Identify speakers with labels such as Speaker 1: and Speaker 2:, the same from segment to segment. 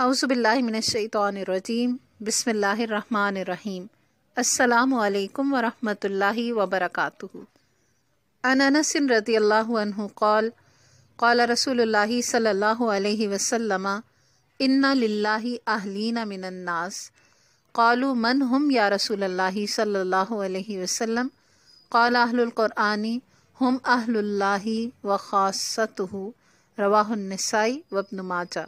Speaker 1: अउज़बिल्लिमिनशैतरजीम बसमीम अल्लाम वरहमल वबरक अनसिन रदी अल्लाह कौल कौल रसूल सल्ला वसलम इन्ना मिनन्नास कौलु मन हम या रसूल अल्लाह सल्ला कौल अहलुल्क़ुरआनी हम अहल्ला व ख़ासतः रवानसाई वबन माजा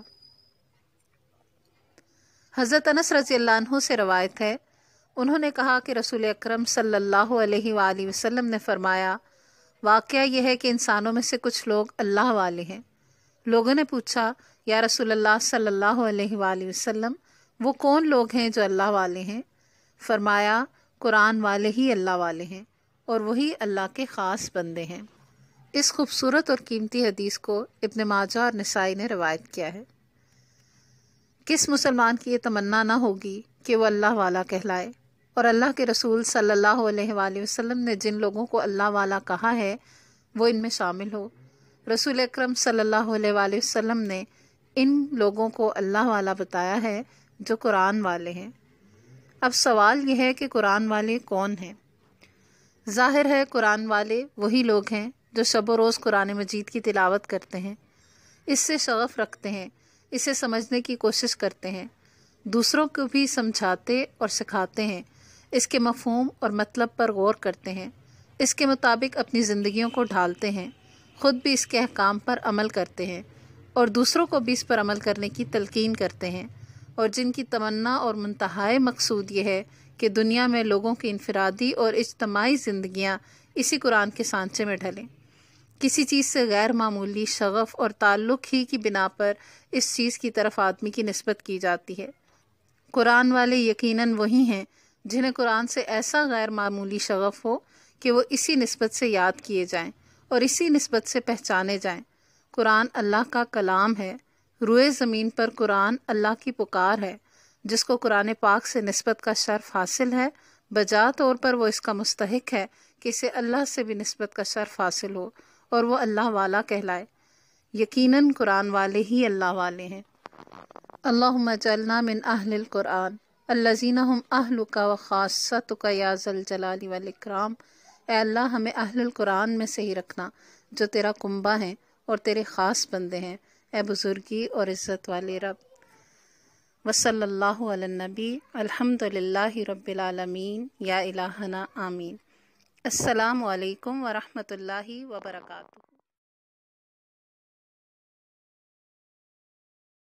Speaker 1: हज़रत अनस रज़ी से रवायत है उन्होंने कहा कि रसूल अक्रम सल्लल्लाहु अलैहि वसल्लम ने फ़रमाया वाक़ यह है कि इंसानों में से कुछ लोग अल्लाह वाले हैं लोगों ने पूछा या रसूल अल्लाह सल्लल्लाहु अलैहि वसल्लम वो कौन लोग हैं जो अल्लाह वाले हैं फरमाया कुरान वाले ही अल्लाह वाले हैं और वही अल्लाह के ख़ास बंदे हैं इस खूबसूरत और कीमती हदीस को इब्न माजा और नसाई ने रवायत किया है किस मुसलमान की ये तमन्ना ना होगी कि वह अल्लाह वाला कहलाए और अल्लाह के रसूल सल्लल्लाहु अलैहि वसल्लम ने जिन लोगों को अल्लाह वाला कहा है वो इनमें शामिल हो रसूल अक्रम सल्लल्लाहु अलैहि वसल्लम ने इन लोगों को अल्लाह वाला बताया है जो कुरान वाले हैं अब सवाल यह है कि कुरान वाले कौन हैं जाहिर है कुरान वाले वही लोग हैं जो शब रोज़ कुरान मजीद की तिलावत करते हैं इससे शगफ़ रखते हैं इसे समझने की कोशिश करते हैं दूसरों को भी समझाते और सिखाते हैं इसके मफहम और मतलब पर गौर करते हैं इसके मुताबिक अपनी ज़िंदगियों को ढालते हैं ख़ुद भी इसके अहकाम पर अमल करते हैं और दूसरों को भी इस पर अमल करने की तलकिन करते हैं और जिनकी तमन्ना और मनतहा मकसूद यह है कि दुनिया में लोगों की इनफरादी और इजतमाही ज़िंदियाँ इसी कुरान के सांचे में ढलें किसी चीज़ से गैर मामूली शगफ़ और ताल्लुक़ ही की बिना पर इस चीज़ की तरफ आदमी की नस्बत की जाती है कुरान वाले यकीनन वही हैं जिन्हें कुरान से ऐसा गैर मामूली शगफ़ हो कि वो इसी नस्बत से याद किए जाएं और इसी नस्बत से पहचाने जाएं कुरान अल्लाह का कलाम है रुए ज़मीन पर कुरान अल्लाह की पुकार है जिसको कुरान पाक से नस्बत का शर्फ हासिल है बजा तौर पर वो इसका मुस्तक है कि इसे अल्लाह से भी नस्बत का शर्फ हासिल हो और वो अल्लाह वाला कहलाए यकीनन कुरान वाले ही अल्लाह वाले हैं अल्लाह चलना मिन अहल कुरान अल्लाजीना हम अहल का व खासा तो का याजल जलाली वालक्राम अल्लाह हमें अहल कुरान में से ही रखना जो तेरा कुंबा है और तेरे ख़ास बंदे हैं ए बुज़ुर्गी और इज़्ज़त वाले रब वसल्ला नबी अलहमदिल्ला रबालमीन या इलाहना आमीन असलकम वरहमल वर्का